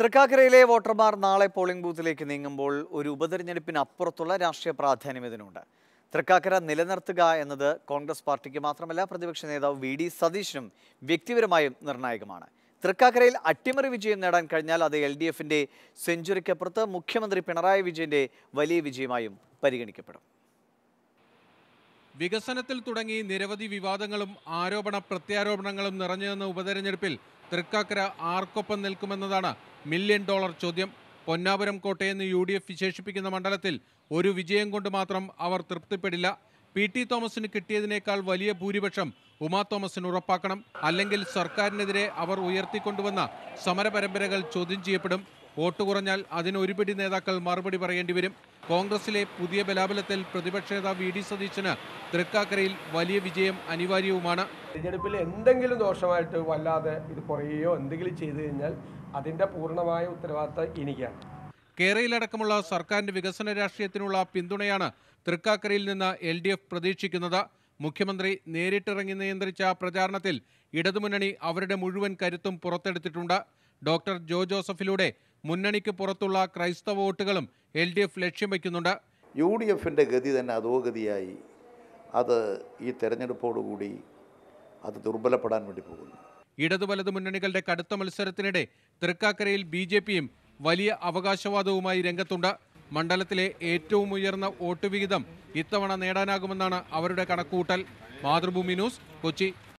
തൃക്കാക്കരയിലെ വോട്ടർമാർ നാളെ പോളിംഗ് ബൂത്തിലേക്ക് നീങ്ങുമ്പോൾ ഒരു ഉപതെരഞ്ഞെടുപ്പിന് അപ്പുറത്തുള്ള രാഷ്ട്രീയ പ്രാധാന്യം ഇതിനുണ്ട് തൃക്കാക്കര നിലനിർത്തുക എന്നത് കോൺഗ്രസ് പാർട്ടിക്ക് മാത്രമല്ല പ്രതിപക്ഷ നേതാവ് വി ഡി സതീശനും വ്യക്തിപരമായും നിർണായകമാണ് തൃക്കാക്കരയിൽ അട്ടിമറി വിജയം നേടാൻ കഴിഞ്ഞാൽ അത് എൽ ഡി എഫിൻ്റെ സെഞ്ചുറിക്കപ്പുറത്ത് മുഖ്യമന്ത്രി പിണറായി വിജയൻ്റെ വലിയ വിജയമായും പരിഗണിക്കപ്പെടും വികസനത്തിൽ തുടങ്ങി നിരവധി വിവാദങ്ങളും ആരോപണ പ്രത്യാരോപണങ്ങളും നിറഞ്ഞുനിന്ന ഉപതെരഞ്ഞെടുപ്പിൽ തൃക്കാക്കര ആർക്കൊപ്പം നിൽക്കുമെന്നതാണ് മില്യൺ ഡോളർ ചോദ്യം പൊന്നാപുരം കോട്ടയെന്ന് യു ഡി എഫ് വിശേഷിപ്പിക്കുന്ന മണ്ഡലത്തിൽ ഒരു വിജയം കൊണ്ട് മാത്രം അവർ തൃപ്തിപ്പെടില്ല പി ടി തോമസിന് കിട്ടിയതിനേക്കാൾ വലിയ ഭൂരിപക്ഷം ഉമാ തോമസിന് ഉറപ്പാക്കണം അല്ലെങ്കിൽ സർക്കാരിനെതിരെ അവർ ഉയർത്തിക്കൊണ്ടുവന്ന സമരപരമ്പരകൾ ചോദ്യം ചെയ്യപ്പെടും വോട്ട് കുറഞ്ഞാൽ അതിന് ഒരുപിടി നേതാക്കൾ മറുപടി പറയേണ്ടി വരും കോൺഗ്രസിലെ പുതിയ ബലാബലത്തിൽ പ്രതിപക്ഷ നേതാവ് വി ഡി സതീശന് തൃക്കാക്കരയിൽ വലിയ വിജയം അനിവാര്യവുമാണ് തിരഞ്ഞെടുപ്പിൽ എന്തെങ്കിലും ദോഷമായിട്ട് വല്ലാതെ ഇത് കുറയുകയോ എന്തെങ്കിലും ചെയ്തു കഴിഞ്ഞാൽ അതിന്റെ പൂർണ്ണമായ ഉത്തരവാദിത്തം എനിക്കാണ് കേരളയിലടക്കമുള്ള സർക്കാരിന്റെ വികസന രാഷ്ട്രീയത്തിനുള്ള പിന്തുണയാണ് തൃക്കാക്കരയിൽ നിന്ന് എൽ ഡി എഫ് പ്രതീക്ഷിക്കുന്നത് മുഖ്യമന്ത്രി നേരിട്ടിറങ്ങി നിയന്ത്രിച്ച പ്രചാരണത്തിൽ ഇടതുമുന്നണി അവരുടെ മുഴുവൻ കരുത്തും പുറത്തെടുത്തിട്ടുണ്ട് ഡോക്ടർ ജോ ജോസഫിലൂടെ മുന്നണിക്ക് പുറത്തുള്ള ക്രൈസ്തവ വോട്ടുകളും എൽ ഡി എഫ് ലക്ഷ്യം വയ്ക്കുന്നുണ്ട് യു ഡി എഫിൻ്റെ ഗതി തന്നെ അധോഗതിയായി അത് ഈ തെരഞ്ഞെടുപ്പോടുകൂടി അത് ദുർബലപ്പെടാൻ വേണ്ടി പോകുന്നു ഇടതു വലതു മുന്നണികളുടെ കടുത്ത മത്സരത്തിനിടെ തൃക്കാക്കരയിൽ ബി ജെ പിയും വലിയ അവകാശവാദവുമായി രംഗത്തുണ്ട് മണ്ഡലത്തിലെ ഏറ്റവും ഉയർന്ന വോട്ട് ഇത്തവണ നേടാനാകുമെന്നാണ് അവരുടെ കണക്കുകൂട്ടൽ മാതൃഭൂമി ന്യൂസ് കൊച്ചി